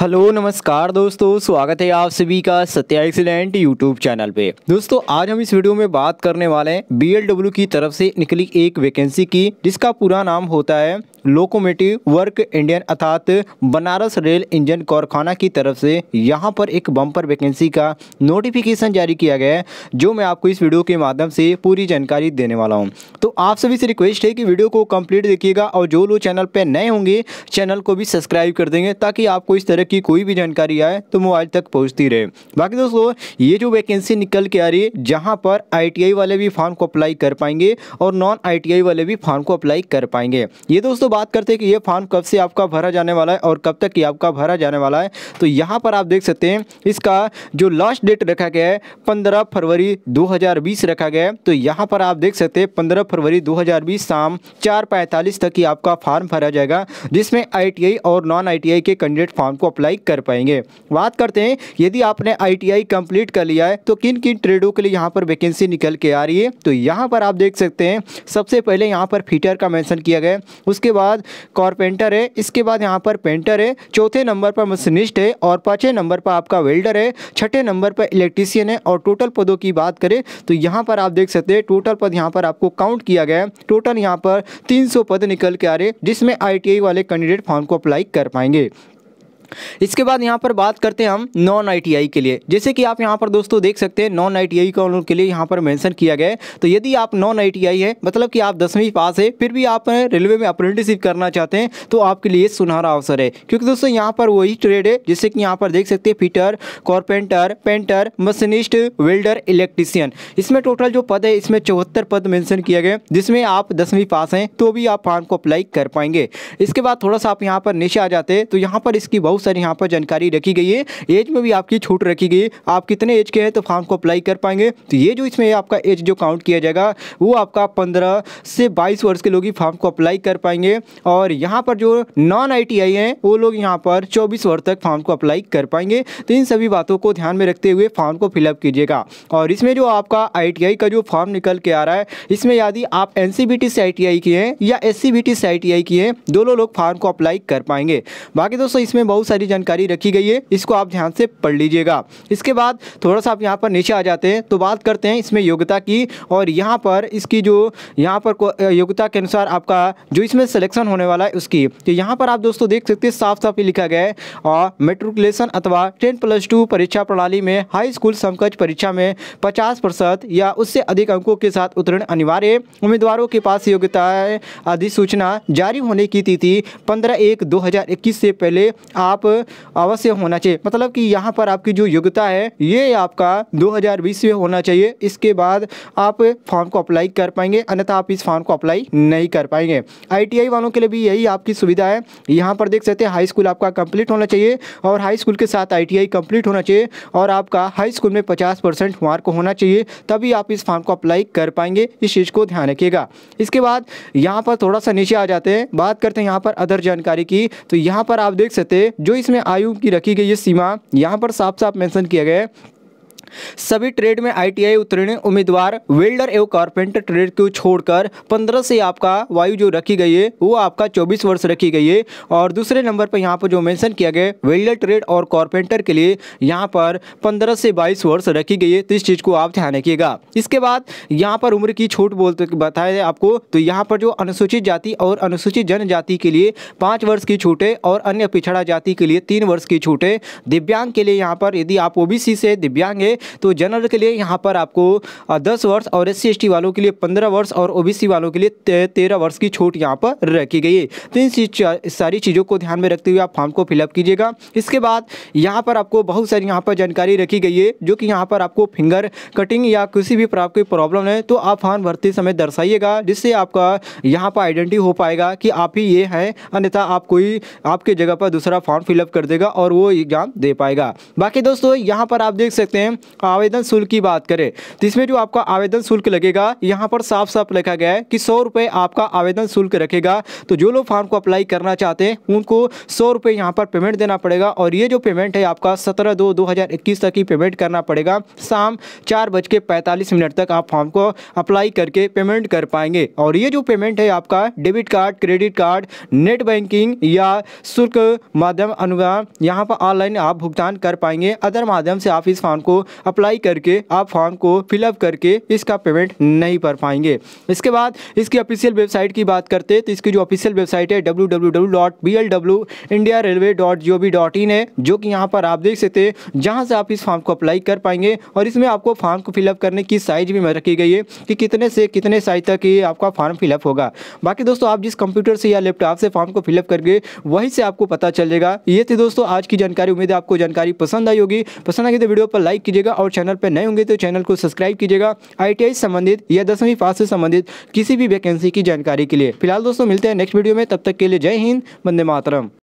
hello नमस्कार दोस्तों स्वागत है आप सभी का सत्या एक्सीलेंट यूट्यूब चैनल पे दोस्तों आज हम इस वीडियो में बात करने वाले हैं बीएलडब्ल्यू की तरफ से निकली एक वैकेंसी की जिसका पूरा नाम होता है लोकोमोटिव वर्क इंडियन अर्थात बनारस रेल इंजन कारखाना की तरफ से यहाँ पर एक बम्पर वैकेंसी का नोटिफिकेशन जारी किया गया है जो मैं आपको इस वीडियो के माध्यम से पूरी जानकारी देने वाला हूँ तो आप सभी से रिक्वेस्ट है कि वीडियो को कंप्लीट देखिएगा और जो लोग चैनल पर नए होंगे चैनल को भी सब्सक्राइब कर देंगे ताकि आपको इस तरह की कोई भी जानकारी आए तो मोबाइल तक पहुँचती रहे बाकी दोस्तों ये जो वैकेंसी निकल के आ रही है जहाँ पर आई वाले भी फॉर्म को अप्लाई कर पाएंगे और नॉन आई वाले भी फॉर्म को अप्लाई कर पाएंगे ये दोस्तों बात करते हैं कि ये फॉर्म कब से आपका भरा जाने वाला है और कब तक ये आपका भरा जाने वाला है तो यहाँ पर आप देख सकते हैं इसका जो लास्ट डेट रखा गया है पंद्रह फरवरी दो रखा गया है तो यहाँ पर आप देख सकते हैं पंद्रह फरवरी दो शाम चार पैंतालीस तक ही आपका फार्म भरा जाएगा जिसमें आई और नॉन आई के कैंडिडेट फॉर्म को अप्लाई कर पाएंगे बात करते हैं यदि आपने आई कंप्लीट कर लिया है तो किन किन ट्रेडों के लिए यहाँ पर वैकेंसी निकल के आ रही है तो यहाँ पर आप देख सकते हैं सबसे पहले यहाँ पर फीटर का मेंशन किया गया उसके बाद बाद कॉरपेंटर है इसके बाद यहाँ पर पेंटर है चौथे नंबर पर मशीनिस्ट है और पाँचवें नंबर पर आपका वेल्डर है छठे नंबर पर इलेक्ट्रीशियन है और टोटल पदों की बात करें तो यहाँ पर आप देख सकते हैं टोटल पद यहाँ पर आपको काउंट किया गया है टोटल यहाँ पर तीन पद निकल के आ रहे जिसमें आई वाले कैंडिडेट फॉर्म को अप्लाई कर पाएंगे इसके बाद यहाँ पर बात करते हैं हम नॉन आईटीआई के लिए जैसे कि आप यहाँ पर दोस्तों देख सकते हैं नॉन आईटीआई टी के लिए यहाँ पर मेंशन किया गया है तो यदि आप नॉन आईटीआई है मतलब कि आप दसवीं पास है फिर भी आप रेलवे में अप्रेंटिसशिप करना चाहते हैं तो आपके लिए सुनहरा अवसर है क्योंकि दोस्तों यहाँ पर वही ट्रेड है जैसे कि यहाँ पर देख सकते हैं fitter carpenter painter machinist welder electrician इसमें टोटल जो पद है इसमें चौहत्तर पद मैंशन किया गया जिसमें आप दसवीं पास हैं तो भी आप फार्म को अप्लाई कर पाएंगे इसके बाद थोड़ा सा आप यहाँ पर नीचे आ जाते हैं तो यहाँ पर इसकी बहुत बहुत सारी यहाँ पर जानकारी रखी गई है एज में भी आपकी छूट रखी गई आप कितने एज के हैं तो फॉर्म को अप्लाई कर पाएंगे तो ये जो इसमें आपका एज जो काउंट किया जाएगा वो आपका पंद्रह से बाईस वर्ष के लोग ही फॉर्म को अप्लाई कर पाएंगे और यहाँ पर जो नॉन आई टी हैं वो लोग यहाँ पर चौबीस वर्ष तक फॉर्म को अप्लाई कर पाएंगे तो इन सभी बातों को ध्यान में रखते हुए फॉर्म को फिलअप कीजिएगा और इसमें जो आपका आई का जो फॉर्म निकल के आ रहा है इसमें यदि आप एनसीबीटी से आईटीआई किए हैं या एससीबीटी से आई की हैं दोनों लोग फॉर्म को अप्लाई कर पाएंगे बाकी दोस्तों इसमें बहुत बहुत सारी जानकारी रखी गई है इसको आप ध्यान से पढ़ लीजिएगा इसके बाद थोड़ा सा आप यहाँ पर नीचे आ जाते हैं तो बात करते हैं इसमें योग्यता की और यहाँ पर इसकी जो यहाँ पर योग्यता के अनुसार आपका जो इसमें सिलेक्शन होने वाला है उसकी तो यहाँ पर आप दोस्तों देख सकते हैं साफ साफ ही लिखा गया है और मेट्रिकुलेशन अथवा टेन प्लस टू परीक्षा प्रणाली में हाई स्कूल समकक्ष परीक्षा में पचास प्रतिशत या उससे अधिक अंकों के साथ उत्तीर्ण अनिवार्य उम्मीदवारों के पास योग्यता अधिसूचना जारी होने की तिथि पंद्रह एक दो से पहले आप आप अवश्य होना चाहिए मतलब कि यहाँ पर आपकी जो योग्यता है ये आपका 2020 में होना चाहिए इसके बाद आप फॉर्म को अप्लाई कर पाएंगे अन्यथा आप इस फॉर्म को अप्लाई नहीं कर पाएंगे आई वालों के लिए भी यही आपकी सुविधा है यहाँ पर देख सकते हैं हाई स्कूल आपका कंप्लीट होना चाहिए और हाई स्कूल के साथ आई कंप्लीट होना चाहिए और आपका हाई स्कूल में पचास मार्क होना चाहिए तभी आप इस फॉर्म को अप्लाई कर पाएंगे इस चीज़ को ध्यान रखिएगा इसके बाद यहाँ पर थोड़ा सा नीचे आ जाते हैं बात करते हैं यहाँ पर अदर जानकारी की तो यहाँ पर आप देख सकते हैं जो इसमें आयु की रखी गई है सीमा यहाँ पर साफ साफ मैंशन किया गया है सभी ट्रेड में आईटीआई उत्तीर्ण उम्मीदवार वेल्डर एवं कारपेंटर ट्रेड को छोड़कर 15 से आपका वायु जो रखी गई है वो आपका 24 वर्ष रखी गई है और दूसरे नंबर पर यहाँ पर जो मेंशन किया गया वेल्डर ट्रेड और कारपेंटर के लिए यहाँ पर 15 से 22 वर्ष रखी गई है तो इस चीज़ को आप ध्यान रखिएगा इसके बाद यहाँ पर उम्र की छूट बोलते बताया आपको तो यहाँ पर जो अनुसूचित जाति और अनुसूचित जनजाति के लिए पाँच वर्ष की छूट है और अन्य पिछड़ा जाति के लिए तीन वर्ष की छूट है दिव्यांग के लिए यहाँ पर यदि आप ओबीसी से दिव्यांग है तो जनरल के लिए यहाँ पर आपको दस वर्ष और एस सी वालों के लिए पंद्रह वर्ष और ओ वालों के लिए तेरह वर्ष की छूट यहाँ पर रखी गई है तो इन सारी चीज़ों को ध्यान में रखते हुए आप फॉर्म को फिलअप कीजिएगा इसके बाद यहाँ पर आपको बहुत सारी यहाँ पर जानकारी रखी गई है जो कि यहाँ पर आपको फिंगर कटिंग या किसी भी की प्रॉब्लम है तो आप फॉर्म भरते समय दर्शाइएगा जिससे आपका यहाँ पर आइडेंटिटी हो पाएगा कि आप ही ये हैं अन्यथा आप कोई आपके जगह पर दूसरा फॉर्म फिलअप कर देगा और वो एग्ज़ाम दे पाएगा बाकी दोस्तों यहाँ पर आप देख सकते हैं आवेदन शुल्क की बात करें तो इसमें जो आपका आवेदन शुल्क लगेगा यहाँ पर साफ साफ लिखा गया है कि सौ रुपये आपका आवेदन शुल्क रखेगा तो जो लोग फॉर्म को अप्लाई करना चाहते हैं उनको सौ रुपये यहाँ पर पेमेंट देना पड़ेगा और ये जो पेमेंट है आपका सत्रह दो दो हज़ार इक्कीस तक ही पेमेंट करना पड़ेगा शाम चार बज के पैंतालीस मिनट तक आप फॉर्म को अप्लाई करके पेमेंट कर पाएंगे और ये जो पेमेंट है आपका debit card credit card net banking या शुल्क माध्यम अनुदान यहाँ पर ऑनलाइन आप भुगतान कर पाएंगे अदर माध्यम से आप इस फॉर्म को अप्लाई करके आप फॉर्म को फिलअप करके इसका पेमेंट नहीं कर पाएंगे इसके बाद इसकी ऑफिशियल वेबसाइट की बात करते हैं तो इसकी जो ऑफिशियल वेबसाइट है डब्ल्यू है जो कि यहाँ पर आप देख सकते हैं जहाँ से आप इस फॉर्म को अप्लाई कर पाएंगे और इसमें आपको फॉर्म को फिलअप करने की साइज भी रखी गई है कि कितने से कितने साइज तक ये आपका फॉर्म फिलअप होगा बाकी दोस्तों आप जिस कंप्यूटर से या लैपटॉप से फॉर्म को फिलअप करके वहीं से आपको पता चलेगा ये थी दोस्तों आज की जानकारी उम्मीद है आपको जानकारी पसंद आई होगी पसंद आई तो वीडियो पर लाइक कीजिए कीजिएगा और चैनल पर नए होंगे तो चैनल को सब्सक्राइब कीजिएगा आई संबंधित या दसवीं पास से संबंधित किसी भी वैकेंसी की जानकारी के लिए फिलहाल दोस्तों मिलते हैं नेक्स्ट वीडियो में तब तक के लिए जय हिंद वंदे मातरम